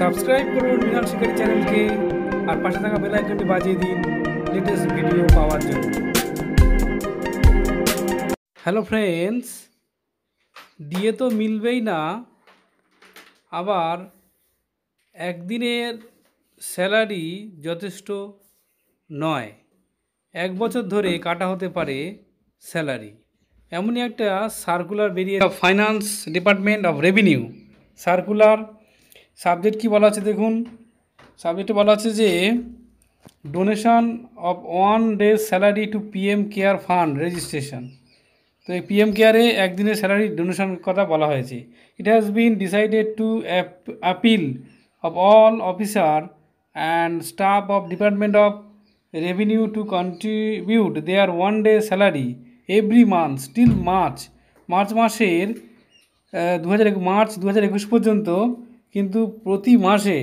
subscribe করুন মৃণাল শিকারি চ্যানেলকে আর পাশে থাকা বেল আইকনটি বাজিয়ে দিন লেটেস্ট ভিডিও পাওয়ার জন্য হ্যালো ফ্রেন্ডস দিয়ে তো মিলবেই না আবার একদিনের স্যালারি যথেষ্ট নয় এক বছর ধরে কাটা হতে পারে স্যালারি এমনই একটা সার্কুলার বেরিয়ে finance department of revenue circular subject কি বলা আছে দেখুন সাবজেক্টে বলা আছে যে donation of one day salary to PM care fund registration তো এই পিএম কেয়ারে একদিনের স্যালারি ডোনেশন কথা বলা হয়েছে it has been decided to appeal of all officer and staff of department of revenue to contribute their one day salary every month still March March মাসের দু March দু পর্যন্ত কিন্তু প্রতি মাসে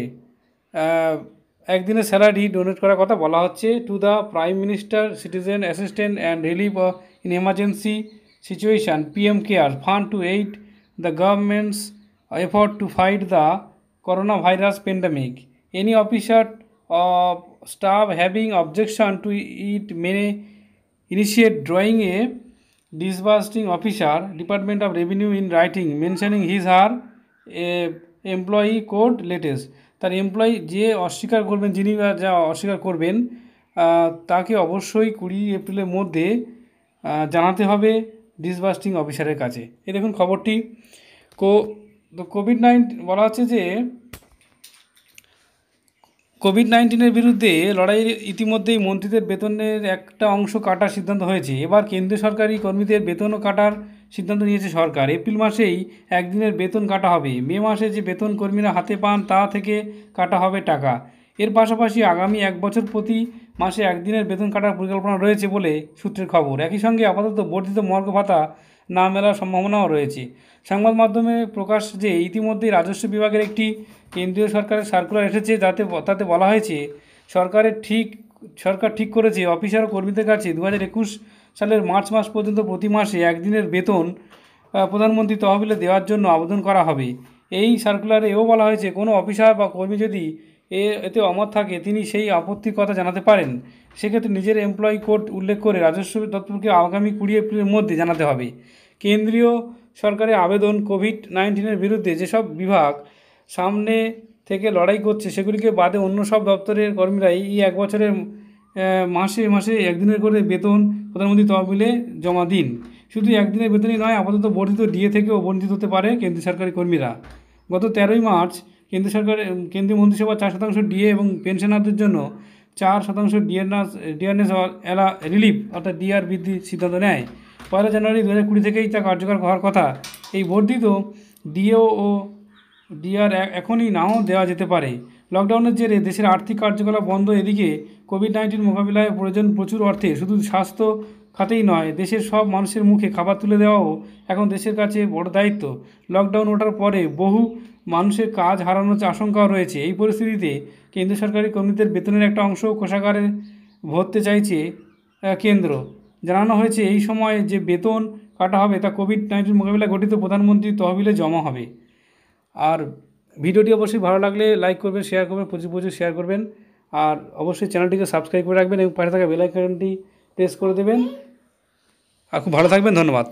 একদিনের স্যালারি ডোনেট করার কথা বলা হচ্ছে to the prime minister citizen assistant and relief in emergency situation PM care fund to aid the government's effort to fight the corona virus pandemic any officer of staff having objection to it মেনে initiate drawing a disbursing officer department of revenue in writing mentioning his her a employee code latest তার employee যে অস্বীকার করবেন যিনি যা অস্বীকার করবেন তাকে অবশ্যই কুড়ি এপ্রিলের মধ্যে জানাতে হবে ডিসবাস্টিং অফিসারের কাছে এ দেখুন খবরটি কো কোভিড নাইন্টিন বলা হচ্ছে যে কোভিড নাইন্টিনের বিরুদ্ধে লড়াইয়ের ইতিমধ্যেই মন্ত্রীদের বেতনের একটা অংশ কাটার সিদ্ধান্ত হয়েছে এবার কেন্দ্রীয় সরকারি কর্মীদের বেতনও কাটার সিদ্ধান্ত নিয়েছে সরকার এপ্রিল মাসেই একদিনের বেতন কাটা হবে মে মাসে যে বেতন কর্মীরা হাতে পান তা থেকে কাটা হবে টাকা এর পাশাপাশি আগামী এক বছর প্রতি মাসে একদিনের বেতন কাটার পরিকল্পনা রয়েছে বলে সূত্রের খবর একই সঙ্গে আপাতত বর্ধিত মর্গ ভাতা না মেলার সম্ভাবনাও রয়েছে সংবাদ মাধ্যমে প্রকাশ যে ইতিমধ্যেই রাজস্ব বিভাগের একটি কেন্দ্রীয় সরকারের সার্কুলার এসেছে যাতে তাতে বলা হয়েছে সরকারের ঠিক সরকার ঠিক করেছে অফিসার ও কর্মীদের কাছে দু হাজার একুশ সালের মার্চ মাস পর্যন্ত প্রতি মাসে একদিনের বেতন প্রধানমন্ত্রী তহবিলে দেওয়ার জন্য আবেদন করা হবে এই সার্কুলারে এও বলা হয়েছে কোনো অফিসার বা কর্মী যদি এ এতে অমত থাকে তিনি সেই আপত্তির কথা জানাতে পারেন সেক্ষেত্রে নিজের এমপ্লয়ি কোর্ট উল্লেখ করে রাজস্ব দপ্তরকে আগামী কুড়ি এপ্রিলের মধ্যে জানাতে হবে কেন্দ্রীয় সরকারের আবেদন কোভিড নাইন্টিনের বিরুদ্ধে যেসব বিভাগ সামনে থেকে লড়াই করছে সেগুলিকে বাদে অন্য সব দপ্তরের কর্মীরা এই এক বছরের মাসে মাসে একদিনের করে বেতন প্রধানমন্ত্রী তহবিলে জমা দিন শুধু একদিনের বেতনই নয় আপাতত বর্ধিত ডিএ থেকেও বঞ্চিত হতে পারে কেন্দ্রীয় সরকারি কর্মীরা গত তেরোই মার্চ কেন্দ্র সরকার কেন্দ্রীয় মন্ত্রিসভা চার শতাংশ ডিএ এবং পেনশনারদের জন্য চার শতাংশ ডিএনএস ডিএনএস এলা রিলিফ অর্থাৎ ডিআর বৃদ্ধির সিদ্ধান্ত নেয় পয়লা জানুয়ারি দু হাজার কুড়ি থেকেই তা কার্যকর হওয়ার কথা এই বর্ধিত ডিএ ও ডিআর এখনই নাও দেওয়া যেতে পারে লকডাউনের জেরে দেশের আর্থিক কার্যকলাপ বন্ধ এদিকে কোভিড নাইন্টিন মোকাবিলায় প্রয়োজন প্রচুর অর্থে শুধু স্বাস্থ্য খাতেই নয় দেশের সব মানুষের মুখে খাবার তুলে দেওয়াও এখন দেশের কাছে বড় দায়িত্ব লকডাউন ওঠার পরে বহু মানুষের কাজ হারানোর আশঙ্কাও রয়েছে এই পরিস্থিতিতে কেন্দ্র সরকারি কর্মীদের বেতনের একটা অংশ কোষাগারে ভরতে চাইছে কেন্দ্র জানানো হয়েছে এই সময় যে বেতন কাটা হবে তা কোভিড নাইন্টিন মোকাবিলা গঠিত প্রধানমন্ত্রীর তহবিলে জমা হবে আর ভিডিওটি অবশ্যই ভালো লাগলে লাইক করবেন শেয়ার করবেন প্রচুর প্রচুর শেয়ার করবেন আর অবশ্যই চ্যানেলটিকে সাবস্ক্রাইব করে রাখবেন এবং পাশে থাকা বেলাইকনটি প্রেস করে দেবেন আর খুব ভালো থাকবেন ধন্যবাদ